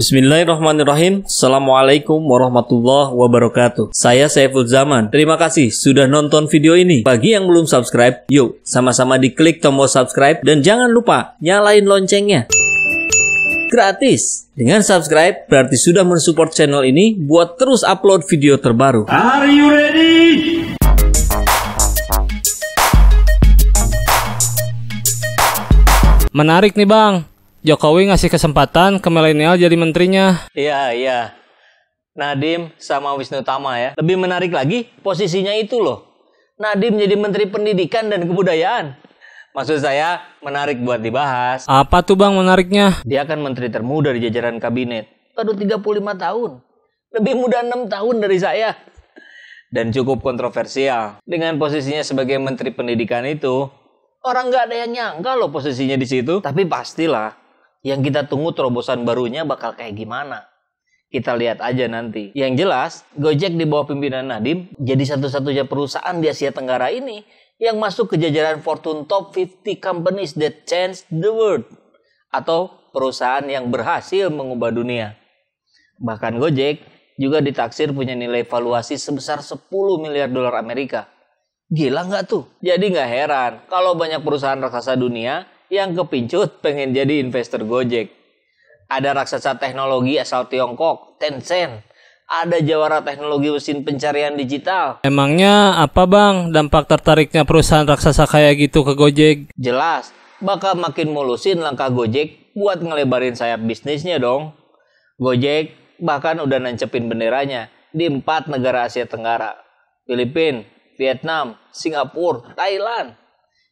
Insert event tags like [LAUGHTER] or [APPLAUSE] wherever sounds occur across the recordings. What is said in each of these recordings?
Bismillahirrahmanirrahim. Assalamualaikum warahmatullahi wabarakatuh. Saya Saiful Zaman. Terima kasih sudah nonton video ini. Bagi yang belum subscribe, yuk sama-sama diklik tombol subscribe dan jangan lupa nyalain loncengnya. Gratis. Dengan subscribe berarti sudah mensupport channel ini buat terus upload video terbaru. Are you ready? Menarik nih bang, Jokowi ngasih kesempatan ke milenial jadi menterinya. Iya, iya. Nadim sama Wisnu Tama ya. Lebih menarik lagi posisinya itu loh. Nadim jadi Menteri Pendidikan dan Kebudayaan. Maksud saya menarik buat dibahas. Apa tuh bang menariknya? Dia akan menteri termuda di jajaran kabinet. puluh 35 tahun. Lebih muda 6 tahun dari saya. Dan cukup kontroversial. Dengan posisinya sebagai menteri pendidikan itu, orang nggak ada yang nyangka loh posisinya di situ. Tapi pastilah yang kita tunggu terobosan barunya bakal kayak gimana. Kita lihat aja nanti. Yang jelas, Gojek di bawah pimpinan Nadim jadi satu-satunya perusahaan di Asia Tenggara ini yang masuk ke jajaran Fortune Top 50 Companies that Changed the World atau perusahaan yang berhasil mengubah dunia. Bahkan Gojek juga ditaksir punya nilai valuasi sebesar 10 miliar dolar Amerika. Gila nggak tuh? Jadi nggak heran kalau banyak perusahaan raksasa dunia yang kepincut pengen jadi investor Gojek. Ada raksasa teknologi asal Tiongkok, Tencent. Ada jawara teknologi mesin pencarian digital. Emangnya apa bang dampak tertariknya perusahaan raksasa kayak gitu ke Gojek? Jelas, bakal makin mulusin langkah Gojek buat ngelebarin sayap bisnisnya dong. Gojek bahkan udah nancepin benderanya di empat negara Asia Tenggara. Filipina, Vietnam, Singapura, Thailand.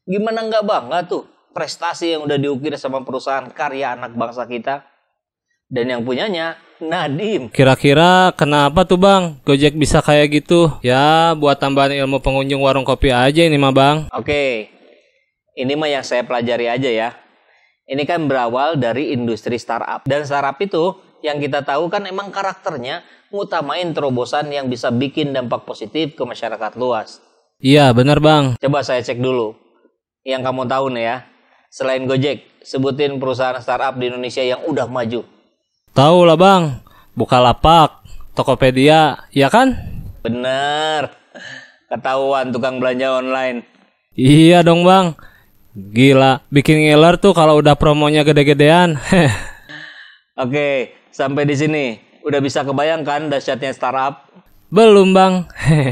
Gimana nggak bangga tuh prestasi yang udah diukir sama perusahaan karya anak bangsa kita dan yang punyanya Nadim. Kira-kira kenapa tuh bang Gojek bisa kayak gitu? Ya buat tambahan ilmu pengunjung warung kopi aja ini mah bang. Oke, ini mah yang saya pelajari aja ya. Ini kan berawal dari industri startup dan startup itu yang kita tahu kan emang karakternya ngutamain terobosan yang bisa bikin dampak positif ke masyarakat luas. Iya benar bang. Coba saya cek dulu yang kamu tahu nih ya selain Gojek, sebutin perusahaan startup di Indonesia yang udah maju. Tahu lah bang, Bukalapak, Tokopedia, ya kan? Bener, ketahuan tukang belanja online. Iya dong bang, gila bikin ngiler tuh kalau udah promonya gede-gedean. [LAUGHS] Oke, sampai di sini. Udah bisa kebayangkan dahsyatnya startup? Belum bang.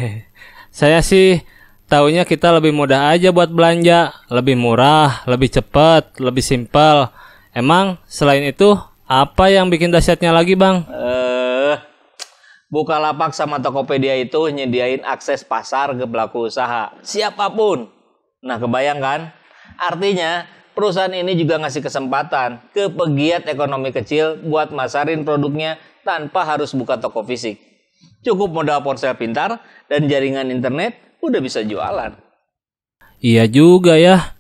[LAUGHS] Saya sih Taunya kita lebih mudah aja buat belanja, lebih murah, lebih cepat, lebih simpel. Emang selain itu apa yang bikin dahsyatnya lagi, Bang? Eh, lapak lapak sama Tokopedia itu nyediain akses pasar ke pelaku usaha siapapun. Nah, kebayang kan? Artinya, perusahaan ini juga ngasih kesempatan ke pegiat ekonomi kecil buat masarin produknya tanpa harus buka toko fisik. Cukup modal ponsel pintar dan jaringan internet udah bisa jualan. Iya juga ya.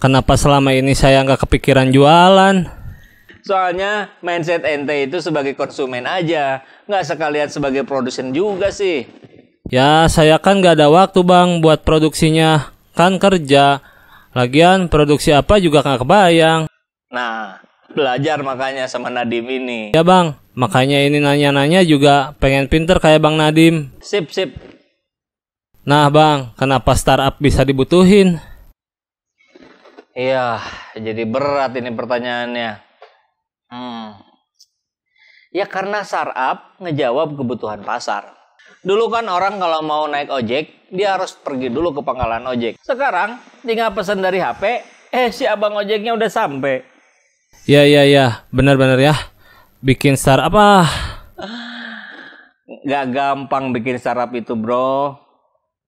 Kenapa selama ini saya nggak kepikiran jualan? Soalnya mindset ente itu sebagai konsumen aja, nggak sekalian sebagai produsen juga sih. Ya saya kan nggak ada waktu bang buat produksinya, kan kerja. Lagian produksi apa juga nggak kebayang. Nah, belajar makanya sama Nadim ini. Ya bang, makanya ini nanya-nanya juga pengen pinter kayak bang Nadim. Sip, sip. Nah bang, kenapa startup bisa dibutuhin? Iya, jadi berat ini pertanyaannya. Hmm. Ya karena startup ngejawab kebutuhan pasar. Dulu kan orang kalau mau naik ojek, dia harus pergi dulu ke pangkalan ojek. Sekarang tinggal pesan dari HP, eh si abang ojeknya udah sampai. Ya ya ya, benar-benar ya. Bikin startup apa? Gak gampang bikin startup itu bro.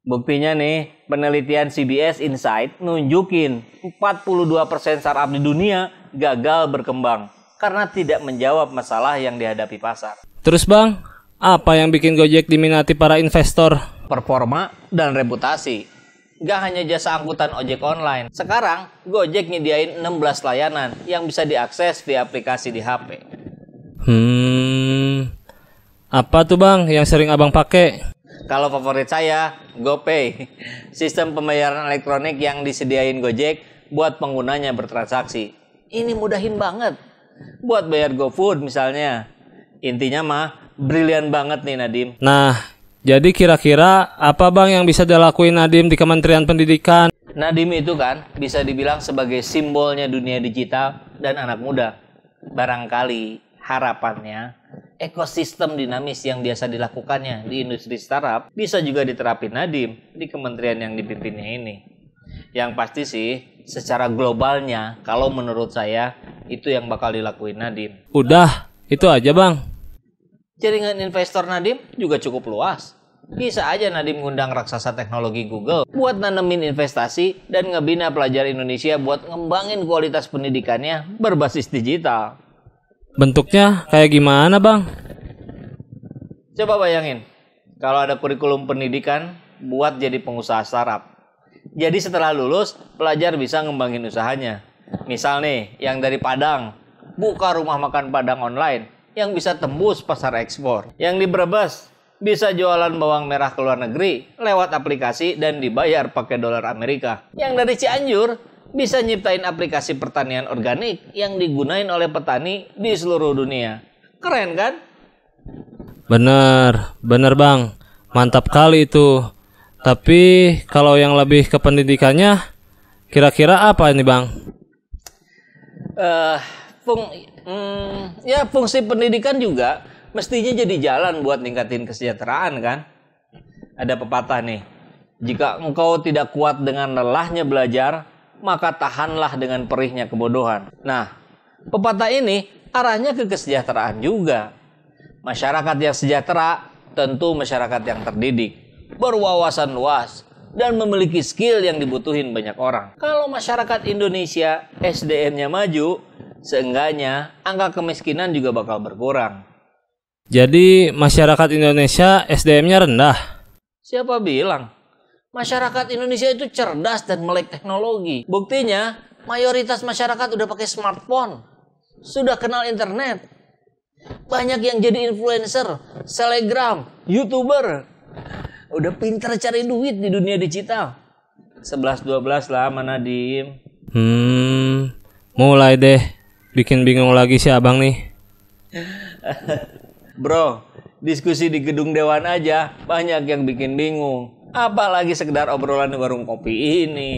Buktinya nih, penelitian CBS Insight nunjukin 42% startup di dunia gagal berkembang karena tidak menjawab masalah yang dihadapi pasar. Terus Bang, apa yang bikin Gojek diminati para investor? Performa dan reputasi. Gak hanya jasa angkutan ojek online. Sekarang, Gojek nyediain 16 layanan yang bisa diakses di aplikasi di HP. Hmm, apa tuh Bang yang sering Abang pakai? Kalau favorit saya, GoPay. Sistem pembayaran elektronik yang disediain Gojek buat penggunanya bertransaksi. Ini mudahin banget. Buat bayar GoFood misalnya. Intinya mah, brilian banget nih Nadim. Nah, jadi kira-kira apa bang yang bisa dilakuin Nadim di Kementerian Pendidikan? Nadim itu kan bisa dibilang sebagai simbolnya dunia digital dan anak muda. Barangkali harapannya ekosistem dinamis yang biasa dilakukannya di industri startup bisa juga diterapin Nadim di kementerian yang dipimpinnya ini. Yang pasti sih secara globalnya kalau menurut saya itu yang bakal dilakuin Nadim. Udah, itu aja bang. Jaringan investor Nadim juga cukup luas. Bisa aja Nadim ngundang raksasa teknologi Google buat nanemin investasi dan ngebina pelajar Indonesia buat ngembangin kualitas pendidikannya berbasis digital. Bentuknya kayak gimana, Bang? Coba bayangin, kalau ada kurikulum pendidikan buat jadi pengusaha sarap, Jadi setelah lulus, pelajar bisa ngembangin usahanya. Misal nih, yang dari Padang, buka rumah makan Padang online yang bisa tembus pasar ekspor. Yang di Brebes, bisa jualan bawang merah ke luar negeri lewat aplikasi dan dibayar pakai dolar Amerika. Yang dari Cianjur, bisa nyiptain aplikasi pertanian organik yang digunain oleh petani di seluruh dunia. Keren kan? Bener, bener bang. Mantap kali itu. Tapi kalau yang lebih ke pendidikannya, kira-kira apa ini bang? Uh, fung, mm, ya fungsi pendidikan juga mestinya jadi jalan buat ningkatin kesejahteraan kan? Ada pepatah nih, jika engkau tidak kuat dengan lelahnya belajar, maka tahanlah dengan perihnya kebodohan. Nah, pepatah ini arahnya ke kesejahteraan juga. Masyarakat yang sejahtera tentu masyarakat yang terdidik, berwawasan luas, dan memiliki skill yang dibutuhin banyak orang. Kalau masyarakat Indonesia SDM-nya maju, seenggaknya angka kemiskinan juga bakal berkurang. Jadi masyarakat Indonesia SDM-nya rendah? Siapa bilang? Masyarakat Indonesia itu cerdas dan melek teknologi. Buktinya, mayoritas masyarakat udah pakai smartphone. Sudah kenal internet. Banyak yang jadi influencer, selegram, youtuber. Udah pinter cari duit di dunia digital. 11-12 lah, mana di. Hmm, mulai deh. Bikin bingung lagi si abang nih. Bro, diskusi di gedung dewan aja banyak yang bikin bingung Apalagi sekedar obrolan di warung kopi ini.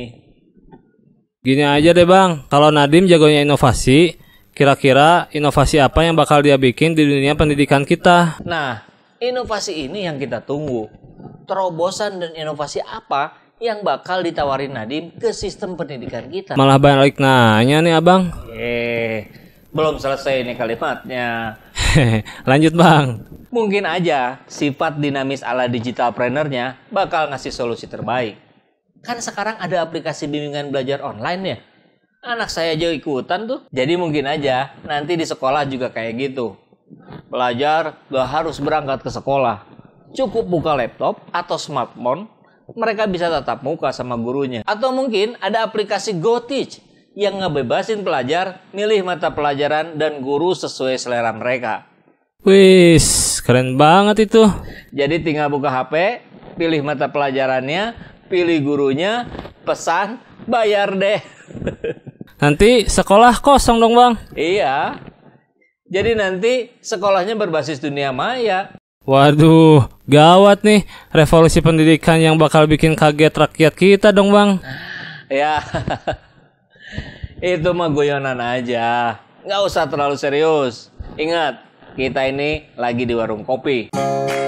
Gini aja deh bang, kalau Nadim jagonya inovasi, kira-kira inovasi apa yang bakal dia bikin di dunia pendidikan kita? Nah, inovasi ini yang kita tunggu. Terobosan dan inovasi apa yang bakal ditawarin Nadim ke sistem pendidikan kita? Malah balik nanya nih abang. Eh, belum selesai ini kalimatnya. [LAUGHS] Lanjut Bang. Mungkin aja sifat dinamis ala digital trainernya bakal ngasih solusi terbaik. Kan sekarang ada aplikasi bimbingan belajar online ya. Anak saya aja ikutan tuh. Jadi mungkin aja nanti di sekolah juga kayak gitu. belajar gak harus berangkat ke sekolah. Cukup buka laptop atau smartphone, mereka bisa tatap muka sama gurunya. Atau mungkin ada aplikasi GoTeach yang ngebebasin pelajar milih mata pelajaran dan guru sesuai selera mereka. Wis, keren banget itu. Jadi tinggal buka HP, pilih mata pelajarannya, pilih gurunya, pesan, bayar deh. [LAUGHS] Nanti sekolah kosong dong, Bang. Iya. Jadi nanti sekolahnya berbasis dunia maya. Waduh, gawat nih revolusi pendidikan yang bakal bikin kaget rakyat kita dong, Bang. [LAUGHS] Ya. [LAUGHS] itu mah guyonan aja. Nggak usah terlalu serius. Ingat, kita ini lagi di warung kopi.